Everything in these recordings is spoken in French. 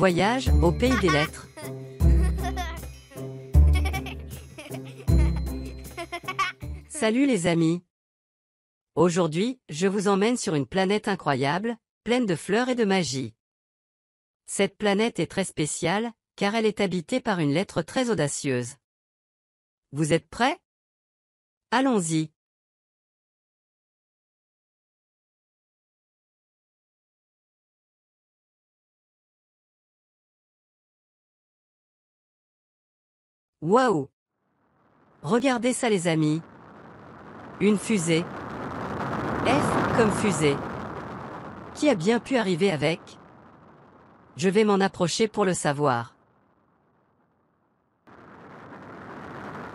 Voyage au pays des lettres. Salut les amis Aujourd'hui, je vous emmène sur une planète incroyable, pleine de fleurs et de magie. Cette planète est très spéciale, car elle est habitée par une lettre très audacieuse. Vous êtes prêts Allons-y Waouh Regardez ça les amis. Une fusée. F comme fusée. Qui a bien pu arriver avec Je vais m'en approcher pour le savoir.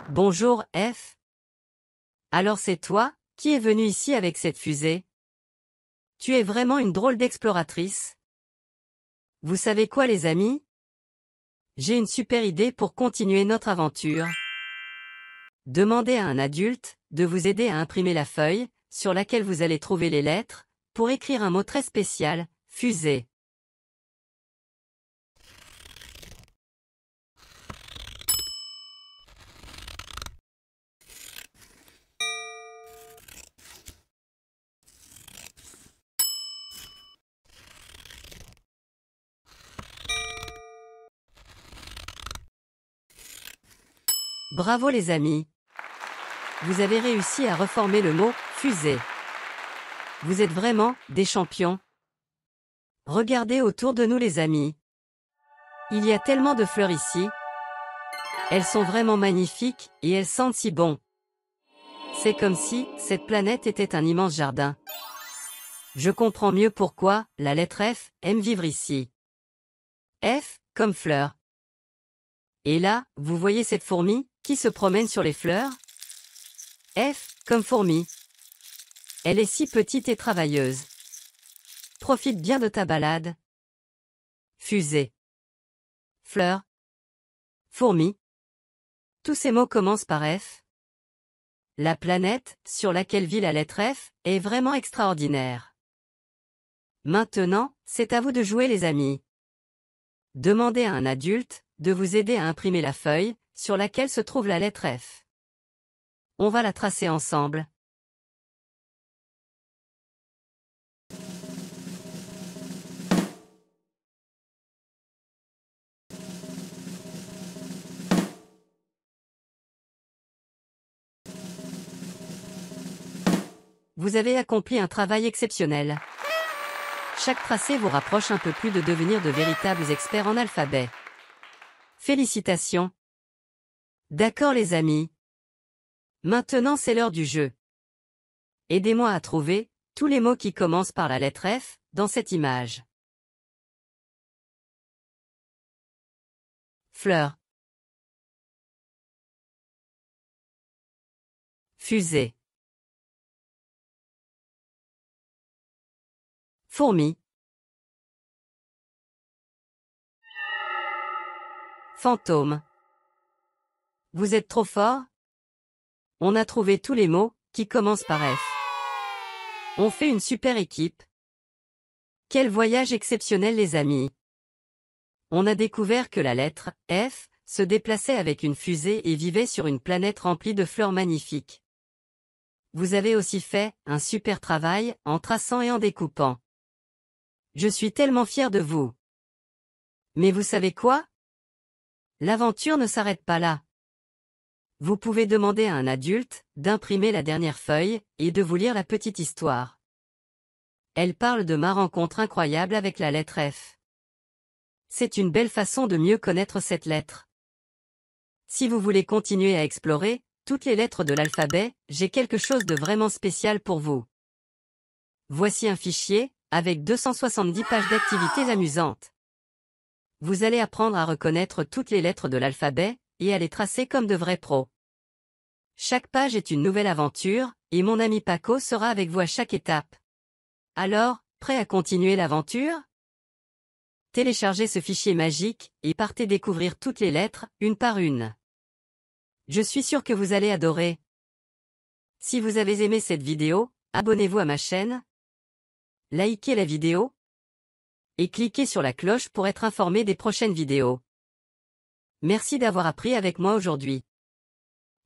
Bonjour F. Alors c'est toi, qui est venu ici avec cette fusée Tu es vraiment une drôle d'exploratrice. Vous savez quoi les amis j'ai une super idée pour continuer notre aventure. Demandez à un adulte de vous aider à imprimer la feuille sur laquelle vous allez trouver les lettres pour écrire un mot très spécial, fusée. Bravo les amis. Vous avez réussi à reformer le mot fusée. Vous êtes vraiment des champions. Regardez autour de nous les amis. Il y a tellement de fleurs ici. Elles sont vraiment magnifiques et elles sentent si bon. C'est comme si cette planète était un immense jardin. Je comprends mieux pourquoi la lettre F aime vivre ici. F comme fleur. Et là, vous voyez cette fourmi qui se promène sur les fleurs F, comme fourmi. Elle est si petite et travailleuse. Profite bien de ta balade. Fusée. Fleur. Fourmi. Tous ces mots commencent par F. La planète, sur laquelle vit la lettre F, est vraiment extraordinaire. Maintenant, c'est à vous de jouer les amis. Demandez à un adulte de vous aider à imprimer la feuille, sur laquelle se trouve la lettre F. On va la tracer ensemble. Vous avez accompli un travail exceptionnel. Chaque tracé vous rapproche un peu plus de devenir de véritables experts en alphabet. Félicitations D'accord les amis. Maintenant c'est l'heure du jeu. Aidez-moi à trouver tous les mots qui commencent par la lettre F dans cette image. Fleur. Fusée. Fourmi. Fantôme. Vous êtes trop fort On a trouvé tous les mots, qui commencent par F. On fait une super équipe. Quel voyage exceptionnel les amis On a découvert que la lettre F se déplaçait avec une fusée et vivait sur une planète remplie de fleurs magnifiques. Vous avez aussi fait un super travail en traçant et en découpant. Je suis tellement fier de vous. Mais vous savez quoi L'aventure ne s'arrête pas là. Vous pouvez demander à un adulte d'imprimer la dernière feuille et de vous lire la petite histoire. Elle parle de ma rencontre incroyable avec la lettre F. C'est une belle façon de mieux connaître cette lettre. Si vous voulez continuer à explorer toutes les lettres de l'alphabet, j'ai quelque chose de vraiment spécial pour vous. Voici un fichier avec 270 pages d'activités amusantes. Vous allez apprendre à reconnaître toutes les lettres de l'alphabet et à les tracer comme de vrais pros. Chaque page est une nouvelle aventure, et mon ami Paco sera avec vous à chaque étape. Alors, prêt à continuer l'aventure Téléchargez ce fichier magique, et partez découvrir toutes les lettres, une par une. Je suis sûr que vous allez adorer. Si vous avez aimé cette vidéo, abonnez-vous à ma chaîne, likez la vidéo, et cliquez sur la cloche pour être informé des prochaines vidéos. Merci d'avoir appris avec moi aujourd'hui.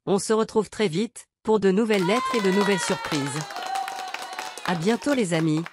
On se retrouve très vite, pour de nouvelles lettres et de nouvelles surprises. À bientôt les amis.